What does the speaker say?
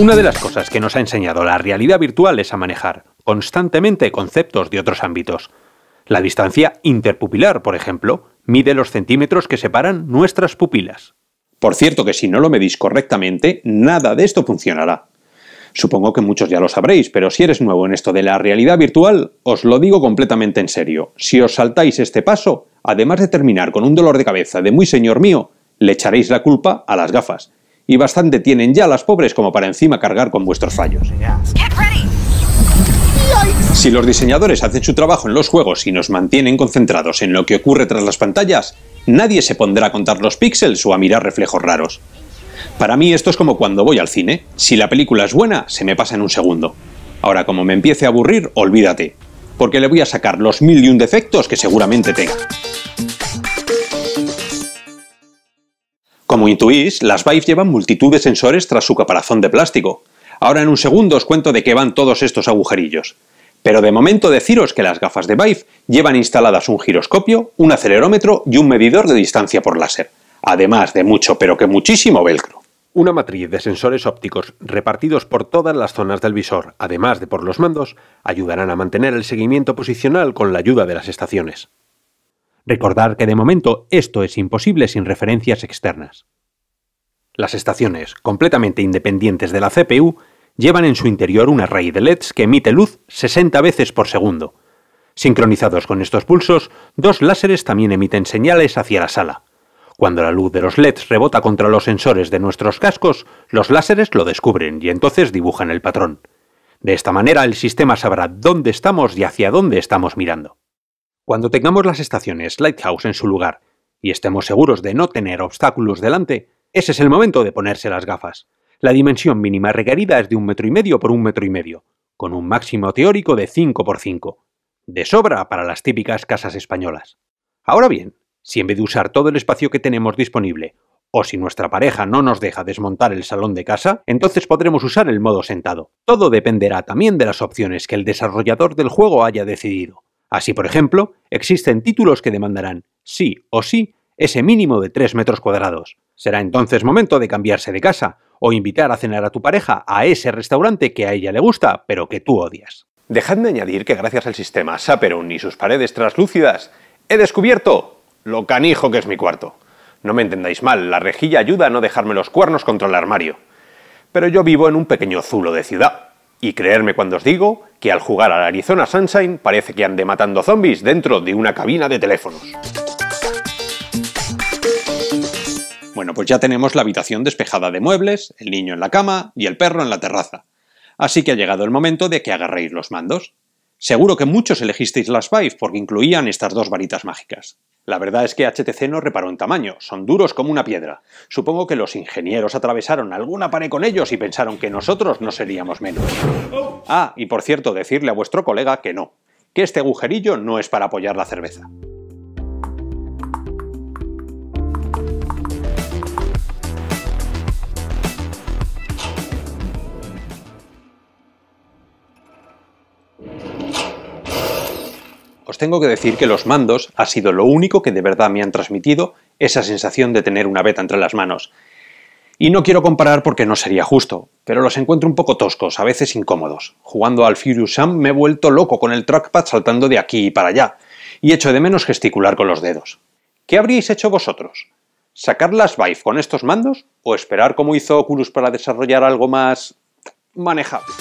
Una de las cosas que nos ha enseñado la realidad virtual es a manejar constantemente conceptos de otros ámbitos. La distancia interpupilar, por ejemplo, mide los centímetros que separan nuestras pupilas. Por cierto que si no lo medís correctamente, nada de esto funcionará. Supongo que muchos ya lo sabréis, pero si eres nuevo en esto de la realidad virtual, os lo digo completamente en serio. Si os saltáis este paso, además de terminar con un dolor de cabeza de muy señor mío, le echaréis la culpa a las gafas, y bastante tienen ya las pobres como para encima cargar con vuestros fallos. Si los diseñadores hacen su trabajo en los juegos y nos mantienen concentrados en lo que ocurre tras las pantallas, nadie se pondrá a contar los píxeles o a mirar reflejos raros. Para mí esto es como cuando voy al cine. Si la película es buena, se me pasa en un segundo. Ahora, como me empiece a aburrir, olvídate, porque le voy a sacar los mil y un defectos que seguramente tenga. como intuís, las Vive llevan multitud de sensores tras su caparazón de plástico. Ahora en un segundo os cuento de qué van todos estos agujerillos. Pero de momento deciros que las gafas de Vive llevan instaladas un giroscopio, un acelerómetro y un medidor de distancia por láser, además de mucho pero que muchísimo velcro. Una matriz de sensores ópticos repartidos por todas las zonas del visor, además de por los mandos, ayudarán a mantener el seguimiento posicional con la ayuda de las estaciones. Recordar que de momento esto es imposible sin referencias externas. Las estaciones, completamente independientes de la CPU, llevan en su interior un array de LEDs que emite luz 60 veces por segundo. Sincronizados con estos pulsos, dos láseres también emiten señales hacia la sala. Cuando la luz de los LEDs rebota contra los sensores de nuestros cascos, los láseres lo descubren y entonces dibujan el patrón. De esta manera el sistema sabrá dónde estamos y hacia dónde estamos mirando. Cuando tengamos las estaciones Lighthouse en su lugar y estemos seguros de no tener obstáculos delante, ese es el momento de ponerse las gafas. La dimensión mínima requerida es de un metro y medio por un metro y medio, con un máximo teórico de 5 por 5. De sobra para las típicas casas españolas. Ahora bien, si en vez de usar todo el espacio que tenemos disponible, o si nuestra pareja no nos deja desmontar el salón de casa, entonces podremos usar el modo sentado. Todo dependerá también de las opciones que el desarrollador del juego haya decidido. Así, por ejemplo, existen títulos que demandarán sí o sí ese mínimo de 3 metros cuadrados. Será entonces momento de cambiarse de casa o invitar a cenar a tu pareja a ese restaurante que a ella le gusta, pero que tú odias. Dejadme añadir que gracias al sistema Saperon y sus paredes translúcidas, he descubierto lo canijo que es mi cuarto. No me entendáis mal, la rejilla ayuda a no dejarme los cuernos contra el armario. Pero yo vivo en un pequeño zulo de ciudad. Y creerme cuando os digo que al jugar al Arizona Sunshine parece que ande matando zombies dentro de una cabina de teléfonos. Bueno, pues ya tenemos la habitación despejada de muebles, el niño en la cama y el perro en la terraza. Así que ha llegado el momento de que agarréis los mandos. Seguro que muchos elegisteis las Vive porque incluían estas dos varitas mágicas. La verdad es que HTC no reparó en tamaño, son duros como una piedra. Supongo que los ingenieros atravesaron alguna pared con ellos y pensaron que nosotros no seríamos menos. Ah, y por cierto, decirle a vuestro colega que no, que este agujerillo no es para apoyar la cerveza. os tengo que decir que los mandos ha sido lo único que de verdad me han transmitido esa sensación de tener una beta entre las manos. Y no quiero comparar porque no sería justo, pero los encuentro un poco toscos, a veces incómodos. Jugando al Furious Sam me he vuelto loco con el trackpad saltando de aquí y para allá, y echo de menos gesticular con los dedos. ¿Qué habríais hecho vosotros? ¿Sacar las Vive con estos mandos o esperar como hizo Oculus para desarrollar algo más manejable?